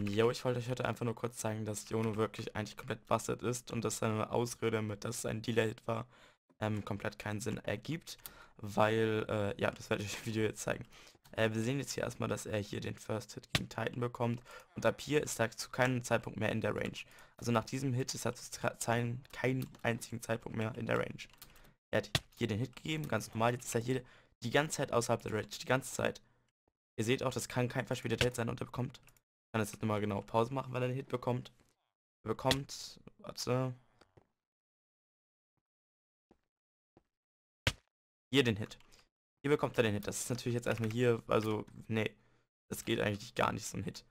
Jo, ich wollte euch heute einfach nur kurz zeigen, dass Jono wirklich eigentlich komplett bastard ist und dass seine Ausrede mit, dass es ein Delayed war, ähm, komplett keinen Sinn ergibt, weil, äh, ja, das werde ich im Video jetzt zeigen. Äh, wir sehen jetzt hier erstmal, dass er hier den First Hit gegen Titan bekommt und ab hier ist er zu keinem Zeitpunkt mehr in der Range. Also nach diesem Hit ist er zu keinen einzigen Zeitpunkt mehr in der Range. Er hat hier den Hit gegeben, ganz normal, jetzt ist er hier die ganze Zeit außerhalb der Range, die ganze Zeit. Ihr seht auch, das kann kein verspäteter Hit sein und er bekommt kann jetzt nochmal genau Pause machen, weil er den Hit bekommt. Er bekommt, warte. Hier den Hit. Hier bekommt er den Hit. Das ist natürlich jetzt erstmal hier, also, nee. Das geht eigentlich gar nicht, so ein Hit.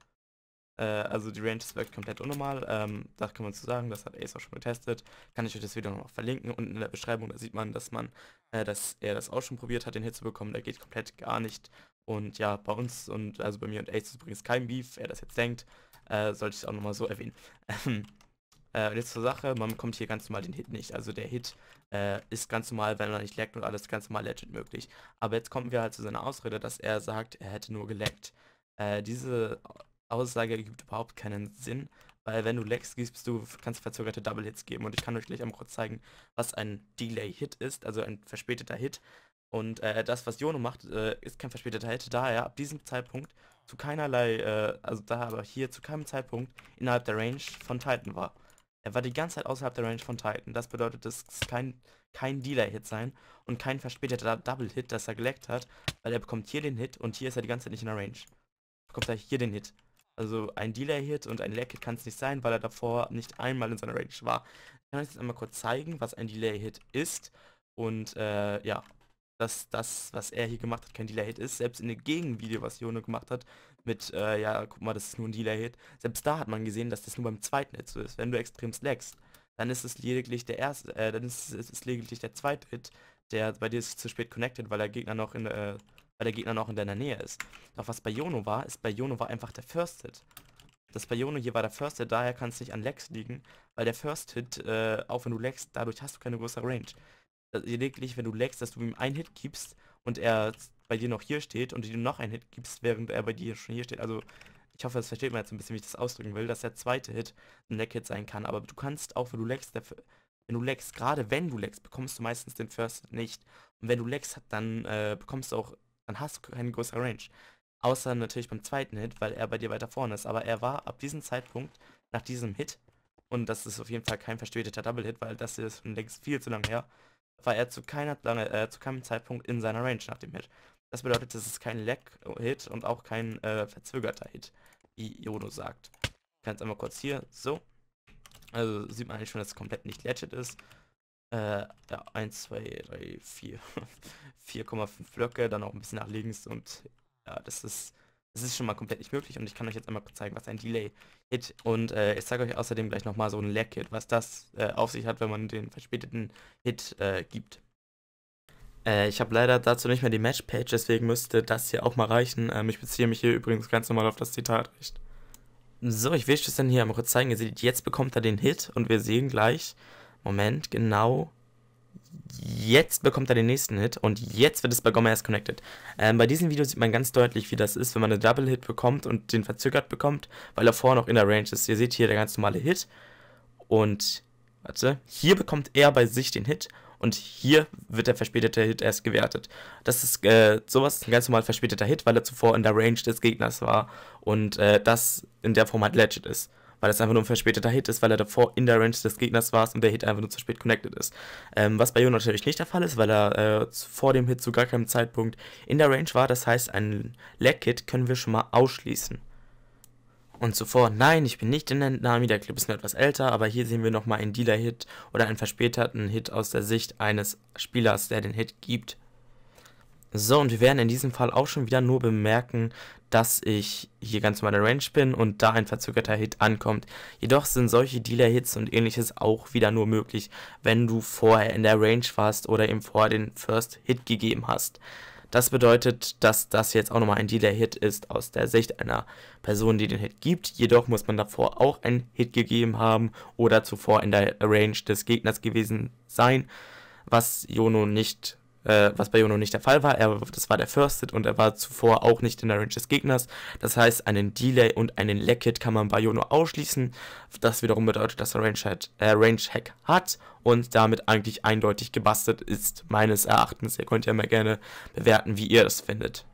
Äh, also die Range ist wirklich komplett unnormal. Ähm, das kann man zu so sagen, das hat Ace auch schon getestet. Kann ich euch das Video nochmal verlinken. Unten in der Beschreibung, da sieht man, dass man, äh, dass er das auch schon probiert hat, den Hit zu bekommen. Der geht komplett gar nicht. Und ja, bei uns und also bei mir und Ace ist übrigens kein Beef, wer das jetzt denkt, äh, sollte ich es auch nochmal so erwähnen. Ähm, äh, und jetzt zur Sache, man bekommt hier ganz normal den Hit nicht. Also der Hit äh, ist ganz normal, wenn er nicht laggt und alles ganz normal legit möglich. Aber jetzt kommen wir halt zu seiner Ausrede, dass er sagt, er hätte nur geleckt. Äh, diese Aussage gibt überhaupt keinen Sinn, weil wenn du Lags gibst, du kannst verzögerte Double Hits geben und ich kann euch gleich einmal kurz zeigen, was ein Delay Hit ist, also ein verspäteter Hit. Und äh, das, was Jono macht, äh, ist kein verspäteter Held, da er ab diesem Zeitpunkt zu keinerlei, äh, also da aber hier zu keinem Zeitpunkt innerhalb der Range von Titan war. Er war die ganze Zeit außerhalb der Range von Titan. Das bedeutet, es kann kein Dealer-Hit sein und kein verspäteter Double-Hit, dass er geleckt hat, weil er bekommt hier den Hit und hier ist er die ganze Zeit nicht in der Range. Bekommt er hier den Hit. Also ein Dealer-Hit und ein Leck-Hit kann es nicht sein, weil er davor nicht einmal in seiner Range war. Ich kann euch jetzt einmal kurz zeigen, was ein Delay-Hit ist. Und äh, ja, dass das, was er hier gemacht hat, kein Delay-Hit ist. Selbst in dem Gegenvideo, was Jono gemacht hat, mit, äh, ja, guck mal, das ist nur ein Delay-Hit, selbst da hat man gesehen, dass das nur beim zweiten Hit so ist. Wenn du extrem lagst, dann ist es lediglich der erste, äh, dann ist es ist lediglich der zweite Hit, der bei dir zu spät connected, weil der Gegner noch in, äh, weil der Gegner noch in deiner Nähe ist. Doch was bei Jono war, ist bei Jono war einfach der First Hit. Das bei Jono hier war der First Hit, daher kann es nicht an Lex liegen, weil der First Hit, äh, auch wenn du Lex, dadurch hast du keine größere Range lediglich, wenn du leckst, dass du ihm einen Hit gibst und er bei dir noch hier steht und du noch einen Hit gibst, während er bei dir schon hier steht. Also ich hoffe, das versteht man jetzt ein bisschen, wie ich das ausdrücken will, dass der zweite Hit ein Lag-Hit sein kann. Aber du kannst auch, wenn du leckst, der, wenn du leckst, gerade wenn du leckst, bekommst du meistens den First nicht. Und wenn du leckst, dann äh, bekommst du auch, dann hast du keine größere Range. Außer natürlich beim zweiten Hit, weil er bei dir weiter vorne ist. Aber er war ab diesem Zeitpunkt, nach diesem Hit, und das ist auf jeden Fall kein verspäteter Double-Hit, weil das ist schon längst viel zu lange her, war er zu, keiner, äh, zu keinem Zeitpunkt in seiner Range nach dem Hit. Das bedeutet, es ist kein Lag-Hit und auch kein äh, verzögerter Hit, wie Yodo sagt. Ich kann es einmal kurz hier, so. Also sieht man eigentlich schon, dass es komplett nicht latched ist. Äh, ja, 1, 2, 3, 4, 4,5 Blöcke, dann auch ein bisschen nach links und ja, das ist das ist schon mal komplett nicht möglich und ich kann euch jetzt einmal zeigen, was ein Delay Hit und äh, ich zeige euch außerdem gleich nochmal so ein Lag Hit, was das äh, auf sich hat, wenn man den verspäteten Hit äh, gibt. Äh, ich habe leider dazu nicht mehr die Match Page, deswegen müsste das hier auch mal reichen. Ähm, ich beziehe mich hier übrigens ganz normal auf das Zitatrecht. So, ich will euch dann hier einmal kurz zeigen. Ihr seht, jetzt bekommt er den Hit und wir sehen gleich, Moment, genau jetzt bekommt er den nächsten Hit und jetzt wird es bei Gomez connected. Ähm, bei diesem Video sieht man ganz deutlich, wie das ist, wenn man einen Double-Hit bekommt und den verzögert bekommt, weil er vorher noch in der Range ist. Ihr seht hier der ganz normale Hit und, warte, hier bekommt er bei sich den Hit und hier wird der verspätete Hit erst gewertet. Das ist äh, sowas, ein ganz normal verspäteter Hit, weil er zuvor in der Range des Gegners war und äh, das in der Form halt legit ist weil das einfach nur ein verspäteter Hit ist, weil er davor in der Range des Gegners war und der Hit einfach nur zu spät connected ist. Ähm, was bei Jonas natürlich nicht der Fall ist, weil er äh, vor dem Hit zu gar keinem Zeitpunkt in der Range war. Das heißt, einen lag hit können wir schon mal ausschließen. Und zuvor, nein, ich bin nicht in der Nami, der Clip ist nur etwas älter, aber hier sehen wir nochmal einen Dealer-Hit oder einen verspäterten Hit aus der Sicht eines Spielers, der den Hit gibt. So, und wir werden in diesem Fall auch schon wieder nur bemerken, dass ich hier ganz normal der Range bin und da ein verzögerter Hit ankommt. Jedoch sind solche Dealer-Hits und ähnliches auch wieder nur möglich, wenn du vorher in der Range warst oder eben vorher den First Hit gegeben hast. Das bedeutet, dass das jetzt auch nochmal ein Dealer-Hit ist aus der Sicht einer Person, die den Hit gibt. Jedoch muss man davor auch einen Hit gegeben haben oder zuvor in der Range des Gegners gewesen sein, was Jono nicht äh, was bei Jono nicht der Fall war. Er, das war der Firsted und er war zuvor auch nicht in der Range des Gegners. Das heißt, einen Delay und einen Leck-Hit kann man bei Jono ausschließen. Das wiederum bedeutet, dass er Range-Hack äh, Range hat und damit eigentlich eindeutig gebastelt ist, meines Erachtens. Ihr könnt ja mal gerne bewerten, wie ihr das findet.